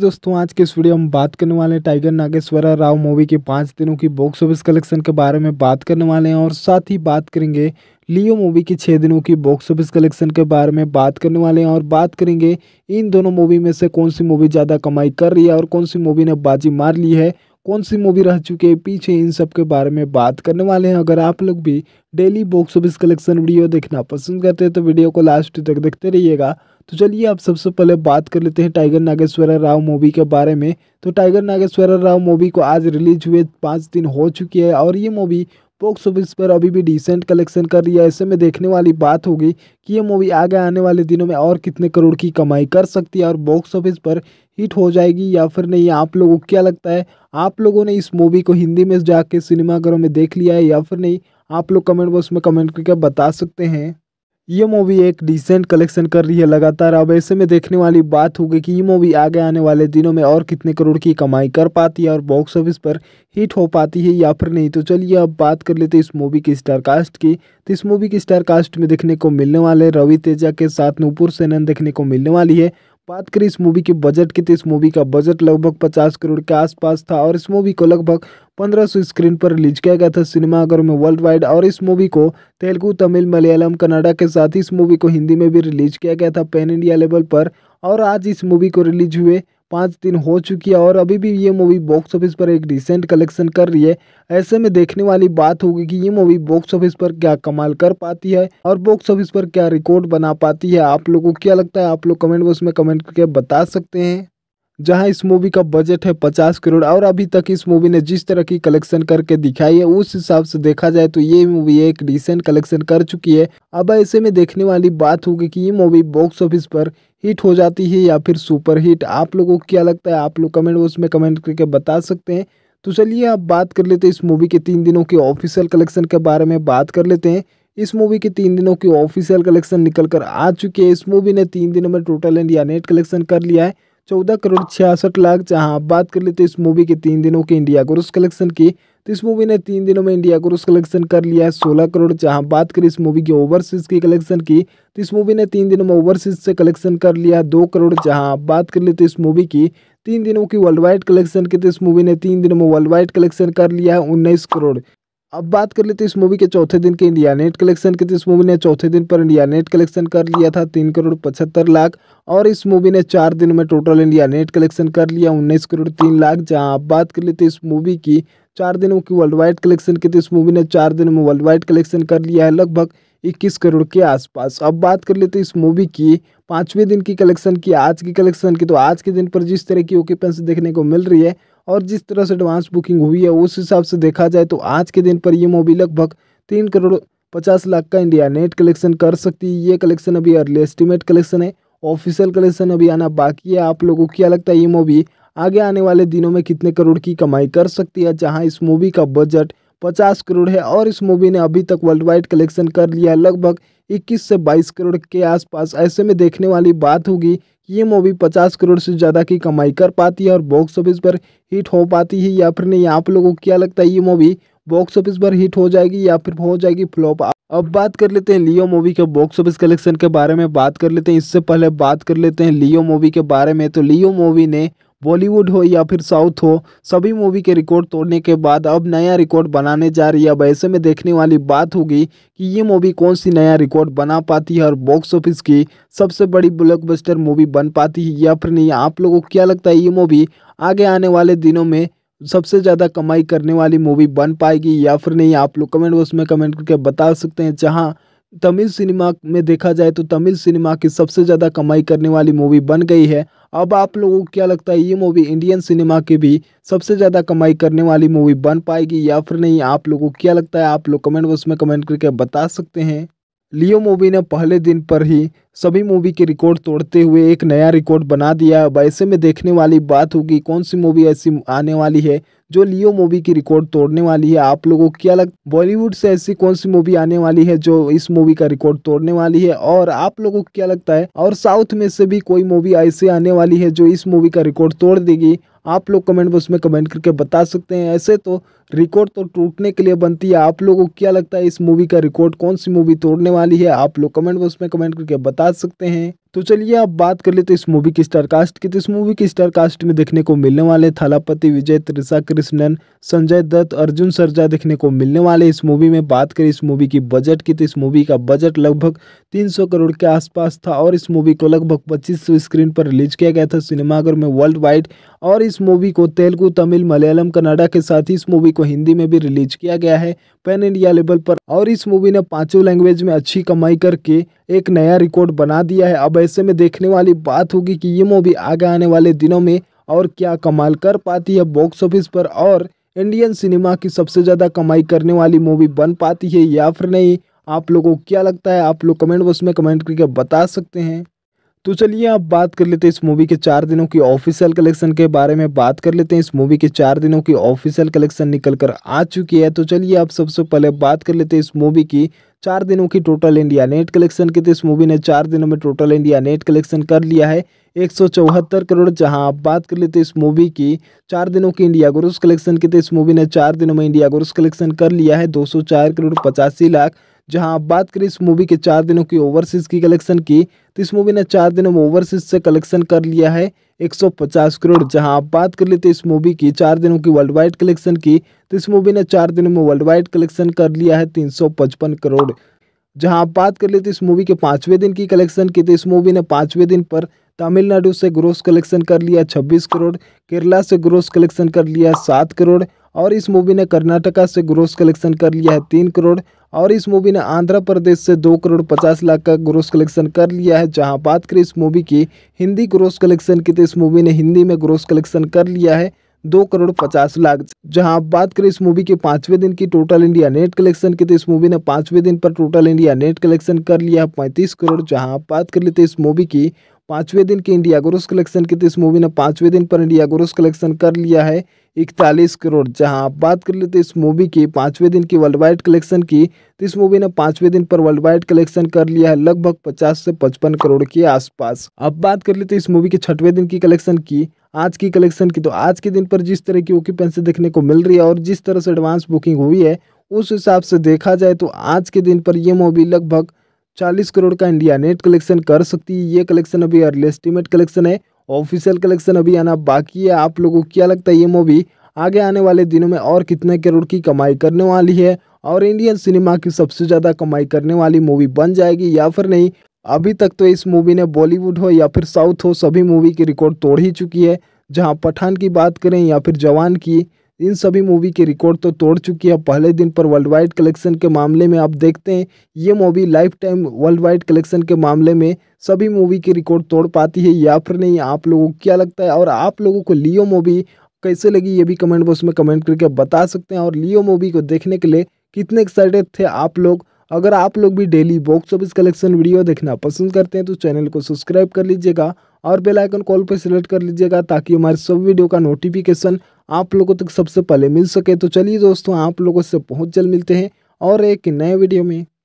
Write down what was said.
दोस्तों आज के इस वीडियो हम बात करने वाले हैं टाइगर नागेश्वरा राव मूवी के पाँच दिनों की बॉक्स ऑफिस कलेक्शन के बारे में बात करने वाले हैं और साथ ही बात करेंगे लियो मूवी की छः दिनों की बॉक्स ऑफिस कलेक्शन के बारे में बात करने वाले हैं और बात करेंगे इन दोनों मूवी में से कौन सी मूवी ज़्यादा कमाई कर रही है और कौन सी मूवी ने बाजी मार ली है कौन सी मूवी रह चुकी है पीछे इन सब के बारे में बात करने वाले हैं अगर आप लोग भी daily box office collection video देखना पसंद करते हैं तो वीडियो को लास्ट तक देखते रहिएगा तो चलिए आप सबसे पहले बात कर लेते हैं टाइगर नागेश्वरा राव मूवी के बारे में तो टाइगर नागेश्वरा राव मूवी को आज रिलीज हुए पाँच दिन हो चुकी है और ये मूवी बॉक्स ऑफिस पर अभी भी डिसेंट कलेक्शन कर रही है ऐसे में देखने वाली बात होगी कि ये मूवी आगे आने वाले दिनों में और कितने करोड़ की कमाई कर सकती है और बॉक्स ऑफिस पर हिट हो जाएगी या फिर नहीं आप लोगों को क्या लगता है आप लोगों ने इस मूवी को हिंदी में जाके सिनेमाघरों में देख लिया है या फिर नहीं आप लोग कमेंट बॉक्स में कमेंट करके बता सकते हैं ये मूवी एक डिसेंट कलेक्शन कर रही है लगातार अब ऐसे में देखने वाली बात होगी कि ये मूवी आगे आने वाले दिनों में और कितने करोड़ की कमाई कर पाती है और बॉक्स ऑफिस पर हिट हो पाती है या फिर नहीं तो चलिए अब बात कर लेते हैं इस मूवी की स्टार कास्ट की तो इस मूवी की स्टार कास्ट में देखने को मिलने वाले रवि तेजा के साथ नूपुर सेनन देखने को मिलने वाली है बात करें इस मूवी के बजट की तो इस मूवी का बजट लगभग पचास करोड़ के आसपास था और इस मूवी को लगभग पंद्रह सौ स्क्रीन पर रिलीज किया गया था सिनेमाघरों में वर्ल्ड वाइड और इस मूवी को तेलुगू तमिल मलयालम कन्नाडा के साथ ही इस मूवी को हिंदी में भी रिलीज किया गया था पैन इंडिया लेवल पर और आज इस मूवी को रिलीज हुए पाँच दिन हो चुकी है और अभी भी ये मूवी बॉक्स ऑफिस पर एक रिसेंट कलेक्शन कर रही है ऐसे में देखने वाली बात होगी कि ये मूवी बॉक्स ऑफिस पर क्या कमाल कर पाती है और बॉक्स ऑफिस पर क्या रिकॉर्ड बना पाती है आप लोगों को क्या लगता है आप लोग कमेंट बॉक्स में कमेंट करके बता सकते हैं जहां इस मूवी का बजट है पचास करोड़ और अभी तक इस मूवी ने जिस तरह की कलेक्शन करके दिखाई है उस हिसाब से देखा जाए तो ये मूवी एक डिसेंट कलेक्शन कर चुकी है अब ऐसे में देखने वाली बात होगी कि ये मूवी बॉक्स ऑफिस पर हिट हो जाती है या फिर सुपर हिट आप लोगों को क्या लगता है आप लोग कमेंट बॉक्स में कमेंट करके बता सकते हैं तो चलिए आप बात कर लेते हैं इस मूवी के तीन दिनों के ऑफिशियल कलेक्शन के बारे में बात कर लेते हैं इस मूवी के तीन दिनों की ऑफिशियल कलेक्शन निकल कर आ चुकी है इस मूवी ने तीन दिनों में टोटल इंडिया नेट कलेक्शन कर लिया है चौदह करोड़ छियासठ लाख जहां आप बात कर ले तो इस मूवी के तीन दिनों के इंडिया ग्रोस कलेक्शन की तो इस मूवी ने तीन दिनों में इंडिया ग्रोस कलेक्शन कर लिया है सोलह करोड़ जहां बात करें इस मूवी की ओवरसीज की कलेक्शन की तो इस मूवी ने तीन दिनों में ओवरसीज से कलेक्शन कर लिया दो करोड़ जहाँ आप बात कर ले तो इस मूवी की तीन दिनों की वर्ल्ड वाइड कलेक्शन की तो इस मूवी ने तीन दिनों में वर्ल्ड वाइड कलेक्शन कर लिया है उन्नीस करोड़ अब बात कर लेते हैं इस मूवी के चौथे दिन के इंडिया नेट कलेक्शन के तो इस मूवी ने चौथे दिन पर इंडिया नेट कलेक्शन कर लिया था तीन करोड़ पचहत्तर लाख और इस मूवी ने चार दिन में टोटल इंडिया नेट कलेक्शन कर लिया उन्नीस करोड़ तीन लाख जहां अब बात कर लेते हैं इस मूवी की चार दिनों की वर्ल्ड वाइड कलेक्शन की तो इस मूवी ने चार दिन में वर्ल्ड वाइड कलेक्शन कर लिया है लगभग इक्कीस करोड़ के आसपास अब बात कर लेते इस मूवी की पाँचवें दिन की कलेक्शन की आज की कलेक्शन की तो आज के दिन पर जिस तरह की ओक्यूपेंसी देखने को मिल रही है और जिस तरह से एडवांस बुकिंग हुई है उस हिसाब से देखा जाए तो आज के दिन पर ये मूवी लगभग तीन करोड़ पचास लाख का इंडिया नेट कलेक्शन कर सकती है ये कलेक्शन अभी अर्ली एस्टिमेट कलेक्शन है ऑफिशियल कलेक्शन अभी आना बाकी है आप लोगों को क्या लगता है ये मूवी आगे आने वाले दिनों में कितने करोड़ की कमाई कर सकती है जहां इस मूवी का बजट पचास करोड़ है और इस मूवी ने अभी तक वर्ल्ड वाइड कलेक्शन कर लिया लगभग इक्कीस से बाईस करोड़ के आसपास ऐसे में देखने वाली बात होगी कि ये मूवी पचास करोड़ से ज़्यादा की कमाई कर पाती है और बॉक्स ऑफिस पर हिट हो पाती है या फिर नहीं आप लोगों को क्या लगता है ये मूवी बॉक्स ऑफिस पर हिट हो जाएगी या फिर हो जाएगी फ्लॉप अब बात कर लेते हैं लियो मूवी के बॉक्स ऑफिस कलेक्शन के बारे में बात कर लेते हैं इससे पहले बात कर लेते हैं लियो मूवी के बारे में तो लियो मूवी ने बॉलीवुड हो या फिर साउथ हो सभी मूवी के रिकॉर्ड तोड़ने के बाद अब नया रिकॉर्ड बनाने जा रही है अब ऐसे में देखने वाली बात होगी कि ये मूवी कौन सी नया रिकॉर्ड बना पाती है और बॉक्स ऑफिस की सबसे बड़ी ब्लॉकबस्टर मूवी बन पाती है या फिर नहीं आप लोगों को क्या लगता है ये मूवी आगे आने वाले दिनों में सबसे ज़्यादा कमाई करने वाली मूवी बन पाएगी या फिर नहीं आप लोग कमेंट बॉक्स में कमेंट करके बता सकते हैं जहाँ तमिल सिनेमा में देखा जाए तो तमिल सिनेमा की सबसे ज़्यादा कमाई करने वाली मूवी बन गई है अब आप लोगों को क्या लगता है ये मूवी इंडियन सिनेमा की भी सबसे ज़्यादा कमाई करने वाली मूवी बन पाएगी या फिर नहीं आप लोगों को क्या लगता है आप लोग कमेंट बॉक्स में कमेंट करके बता सकते हैं लियो मूवी ने पहले दिन पर ही सभी मूवी के रिकॉर्ड तोड़ते हुए एक नया रिकॉर्ड बना दिया अब ऐसे में देखने वाली बात होगी कौन सी मूवी ऐसी आने वाली है जो लियो मूवी की रिकॉर्ड तोड़ने वाली है आप लोगों को क्या लग बॉलीवुड से ऐसी कौन सी मूवी आने वाली है जो इस मूवी का रिकॉर्ड तोड़ने वाली है और आप लोगों को क्या लगता है और साउथ में से भी कोई मूवी ऐसी आने वाली है जो इस मूवी का रिकॉर्ड तोड़ देगी आप लोग कमेंट बॉक्स में कमेंट करके बता सकते हैं ऐसे तो रिकॉर्ड तो टूटने के लिए बनती है आप लोगों को क्या लगता है इस मूवी का रिकॉर्ड कौन सी मूवी तोड़ने वाली है आप लोग कमेंट बॉक्स में कमेंट करके बता सकते हैं तो चलिए आप बात कर लेते इस मूवी की स्टारकास्ट की तो इस मूवी की स्टारकास्ट में देखने को मिलने वाले थालापति विजय त्रिषा कृष्णन संजय दत्त अर्जुन सरजा देखने को मिलने वाले इस मूवी में बात करें इस मूवी की बजट की तो इस मूवी का बजट लगभग 300 करोड़ के आसपास था और इस मूवी को लगभग पच्चीस स्क्रीन पर रिलीज किया गया था सिनेमाघर में वर्ल्ड वाइड और इस मूवी को तेलुगु तमिल मलयालम कन्नाडा के साथ ही इस मूवी को हिंदी में भी रिलीज किया गया है पैन इंडिया लेवल पर और इस मूवी ने पांचों लैंग्वेज में अच्छी कमाई करके एक नया रिकॉर्ड बना दिया है अब ऐसे में देखने वाली बात होगी कि ये मूवी आगे आने वाले दिनों में और क्या कमाल कर पाती है बॉक्स ऑफिस पर और इंडियन सिनेमा की सबसे ज़्यादा कमाई करने वाली मूवी बन पाती है या फिर नहीं आप लोगों को क्या लगता है आप लोग कमेंट बॉक्स में कमेंट करके बता सकते हैं तो चलिए आप बात कर लेते हैं इस मूवी के चार दिनों की ऑफिशियल कलेक्शन के बारे में बात कर लेते हैं इस मूवी के चार दिनों की ऑफिशियल कलेक्शन निकल कर आ चुकी है तो चलिए आप सबसे पहले बात कर लेते हैं इस मूवी की चार दिनों की टोटल इंडिया नेट कलेक्शन की तो इस मूवी ने चार दिनों में टोटल इंडिया नेट कलेक्शन कर लिया है एक सौ चौहत्तर करोड़ जहां आप बात कर लेते हैं इस मूवी की चार दिनों की इंडिया ग्रोस कलेक्शन की तो इस मूवी ने चार दिनों में इंडिया ग्रोस कलेक्शन कर लिया है दो सौ चार करोड़ पचासी लाख जहां आप बात करें इस मूवी के चार दिनों की ओवरसीज की कलेक्शन की तो इस मूवी ने चार दिनों में ओवरसीज से कलेक्शन कर लिया है 150 करोड़ जहां आप बात कर लेते इस मूवी की चार दिनों की वर्ल्ड वाइड कलेक्शन की तो इस मूवी ने चार दिनों में वर्ल्ड वाइड कलेक्शन कर लिया है तीन करोड़ जहाँ आप बात कर लेते इस मूवी के पाँचवें दिन की कलेक्शन की तो इस मूवी ने पाँचवें दिन पर तमिलनाडु से ग्रोस कलेक्शन कर लिया छब्बीस करोड़ केरला से ग्रोस कलेक्शन कर लिया सात करोड़ और इस मूवी ने कर्नाटका से ग्रोस कलेक्शन कर लिया है तीन करोड़ और इस मूवी ने आंध्र प्रदेश से दो करोड़ पचास लाख का ग्रोस कलेक्शन कर लिया है जहां बात करें इस मूवी की हिंदी ग्रोस कलेक्शन की तो इस मूवी ने हिंदी में ग्रोस कलेक्शन कर लिया है दो करोड़ पचास लाख जहां बात करें इस मूवी के पांचवें दिन की टोटल इंडिया नेट कलेक्शन की तो इस मूवी ने पांचवें दिन पर टोटल इंडिया नेट कलेक्शन कर लिया है पैंतीस करोड़ जहां बात कर लेते तो इस मूवी की पाँचवें दिन की इंडिया ग्रोस कलेक्शन की तो इस मूवी ने पाँचवें दिन पर इंडिया ग्रोस कलेक्शन कर लिया है इकतालीस करोड़ जहां आप बात कर लेते इस मूवी की पाँचवें दिन की वर्ल्ड वाइड कलेक्शन की तो इस मूवी ने पाँचवें दिन पर वर्ल्ड वाइड कलेक्शन कर लिया है लगभग 50 से 55 करोड़ के आसपास अब बात कर लेते इस मूवी के छठवें दिन की कलेक्शन की आज की कलेक्शन की तो आज के दिन पर जिस तरह की ओक्यूपेंसी देखने को मिल रही है और जिस तरह से एडवांस बुकिंग हुई है उस हिसाब से देखा जाए तो आज के दिन पर यह मूवी लगभग चालीस करोड़ का इंडिया नेट कलेक्शन कर सकती है ये कलेक्शन अभी अर्ली एस्टिमेट कलेक्शन है ऑफिशियल कलेक्शन अभी आना बाकी है आप लोगों को क्या लगता है ये मूवी आगे आने वाले दिनों में और कितने करोड़ की कमाई करने वाली है और इंडियन सिनेमा की सबसे ज़्यादा कमाई करने वाली मूवी बन जाएगी या फिर नहीं अभी तक तो इस मूवी ने बॉलीवुड हो या फिर साउथ हो सभी मूवी की रिकॉर्ड तोड़ ही चुकी है जहाँ पठान की बात करें या फिर जवान की इन सभी मूवी के रिकॉर्ड तो तोड़ चुकी है पहले दिन पर वर्ल्ड वाइड कलेक्शन के मामले में आप देखते हैं ये movie lifetime worldwide collection के मामले में सभी मूवी के रिकॉर्ड तोड़ पाती है या फिर नहीं आप लोगों को क्या लगता है और आप लोगों को लियो मूवी कैसे लगी ये भी कमेंट बॉक्स में कमेंट करके बता सकते हैं और लियो मूवी को देखने के लिए कितने एक्साइटेड थे आप लोग अगर आप लोग भी daily box office collection video देखना पसंद करते हैं तो चैनल को सब्सक्राइब कर लीजिएगा और बेल आइकन कॉल पर सिलेक्ट कर लीजिएगा ताकि हमारे सब वीडियो का नोटिफिकेशन आप लोगों तक सबसे पहले मिल सके तो चलिए दोस्तों आप लोगों से बहुत जल्द मिलते हैं और एक नए वीडियो में